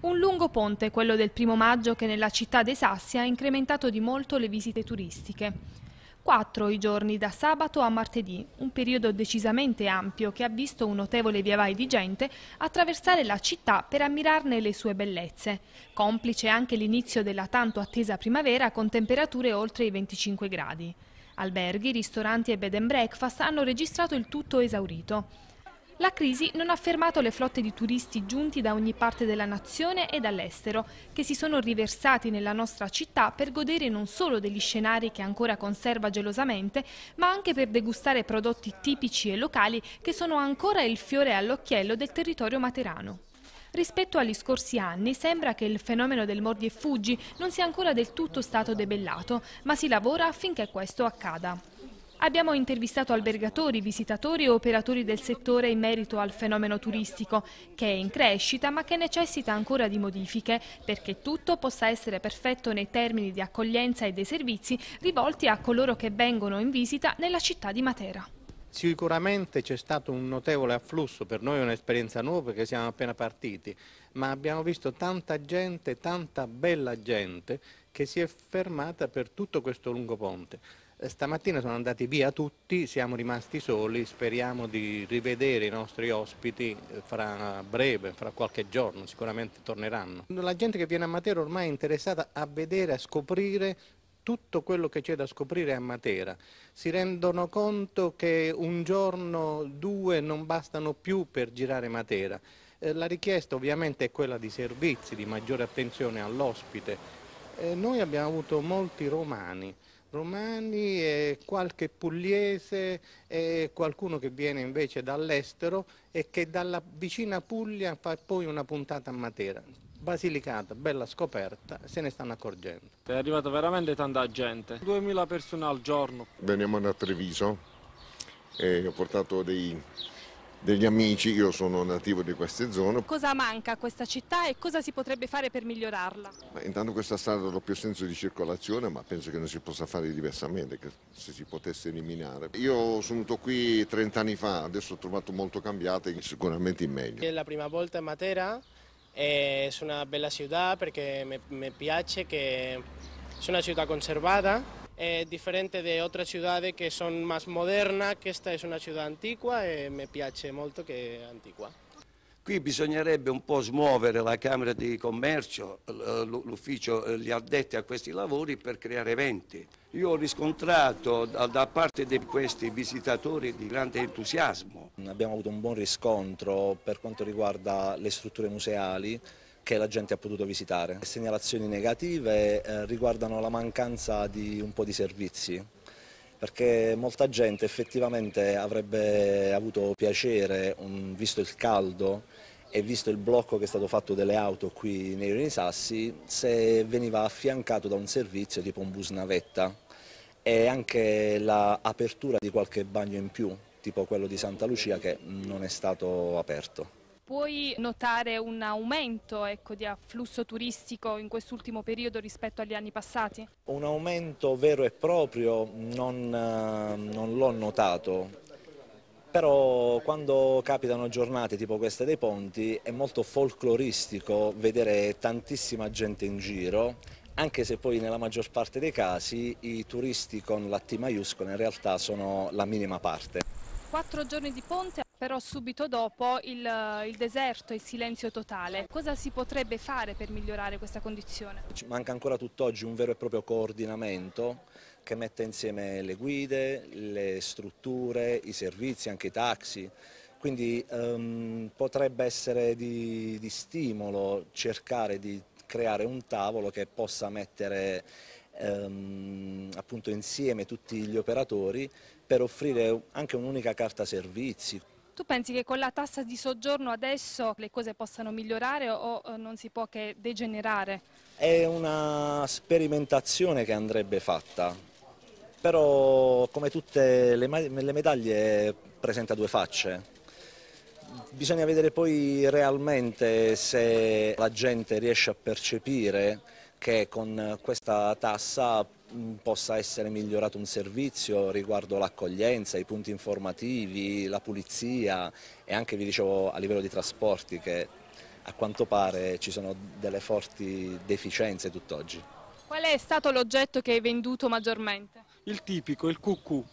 Un lungo ponte, quello del primo maggio, che nella città dei Sassi ha incrementato di molto le visite turistiche. Quattro i giorni da sabato a martedì, un periodo decisamente ampio che ha visto un notevole viavai di gente attraversare la città per ammirarne le sue bellezze, complice anche l'inizio della tanto attesa primavera con temperature oltre i 25 gradi. Alberghi, ristoranti e bed and breakfast hanno registrato il tutto esaurito. La crisi non ha fermato le flotte di turisti giunti da ogni parte della nazione e dall'estero, che si sono riversati nella nostra città per godere non solo degli scenari che ancora conserva gelosamente, ma anche per degustare prodotti tipici e locali che sono ancora il fiore all'occhiello del territorio materano. Rispetto agli scorsi anni sembra che il fenomeno del mordi e fuggi non sia ancora del tutto stato debellato, ma si lavora affinché questo accada. Abbiamo intervistato albergatori, visitatori e operatori del settore in merito al fenomeno turistico, che è in crescita ma che necessita ancora di modifiche, perché tutto possa essere perfetto nei termini di accoglienza e dei servizi rivolti a coloro che vengono in visita nella città di Matera. Sicuramente c'è stato un notevole afflusso, per noi è un'esperienza nuova perché siamo appena partiti, ma abbiamo visto tanta gente, tanta bella gente che si è fermata per tutto questo lungo ponte. Stamattina sono andati via tutti, siamo rimasti soli, speriamo di rivedere i nostri ospiti eh, fra breve, fra qualche giorno, sicuramente torneranno. La gente che viene a Matera ormai è interessata a vedere, a scoprire tutto quello che c'è da scoprire a Matera. Si rendono conto che un giorno, due non bastano più per girare Matera. Eh, la richiesta ovviamente è quella di servizi, di maggiore attenzione all'ospite. Eh, noi abbiamo avuto molti romani, romani e qualche pugliese e qualcuno che viene invece dall'estero e che dalla vicina Puglia fa poi una puntata a Matera. Basilicata, bella scoperta, se ne stanno accorgendo. È arrivata veramente tanta gente, 2000 persone al giorno. Veniamo da Treviso e ho portato dei degli amici, io sono nativo di queste zone. Cosa manca a questa città e cosa si potrebbe fare per migliorarla? Ma intanto questa strada ha doppio senso di circolazione, ma penso che non si possa fare diversamente, che se si potesse eliminare. Io sono venuto qui 30 anni fa, adesso ho trovato molto cambiata e sicuramente in meglio. È la prima volta a Matera, è una bella città perché mi piace che sia una città conservata eh, diferente de otras ciudades que son más modernas, que esta es una ciudad antigua eh, e mi piace molto che è antigua. Qui bisognerebbe un po' smuovere la Camera di Commercio, l'ufficio, eh, gli addetti a questi lavori per creare eventi. Io ho riscontrato da parte di questi visitatori di grande entusiasmo. Abbiamo avuto un buon riscontro per quanto riguarda le strutture museali, che la gente ha potuto visitare. Le segnalazioni negative eh, riguardano la mancanza di un po' di servizi perché molta gente effettivamente avrebbe avuto piacere, visto il caldo e visto il blocco che è stato fatto delle auto qui nei Sassi, se veniva affiancato da un servizio tipo un bus navetta e anche l'apertura di qualche bagno in più, tipo quello di Santa Lucia che non è stato aperto puoi notare un aumento ecco, di afflusso turistico in quest'ultimo periodo rispetto agli anni passati? Un aumento vero e proprio non, eh, non l'ho notato, però quando capitano giornate tipo queste dei ponti è molto folcloristico vedere tantissima gente in giro anche se poi nella maggior parte dei casi i turisti con la T maiuscola in realtà sono la minima parte. Quattro giorni di ponte però subito dopo il, il deserto il silenzio totale. Cosa si potrebbe fare per migliorare questa condizione? Ci manca ancora tutt'oggi un vero e proprio coordinamento che mette insieme le guide, le strutture, i servizi, anche i taxi. Quindi um, potrebbe essere di, di stimolo cercare di creare un tavolo che possa mettere ehm, appunto insieme tutti gli operatori per offrire anche un'unica carta servizi. Tu pensi che con la tassa di soggiorno adesso le cose possano migliorare o eh, non si può che degenerare? È una sperimentazione che andrebbe fatta, però come tutte le, le medaglie presenta due facce. Bisogna vedere poi realmente se la gente riesce a percepire che con questa tassa possa essere migliorato un servizio riguardo l'accoglienza, i punti informativi, la pulizia e anche vi dicevo a livello di trasporti che a quanto pare ci sono delle forti deficienze tutt'oggi. Qual è stato l'oggetto che hai venduto maggiormente? Il tipico, il cucù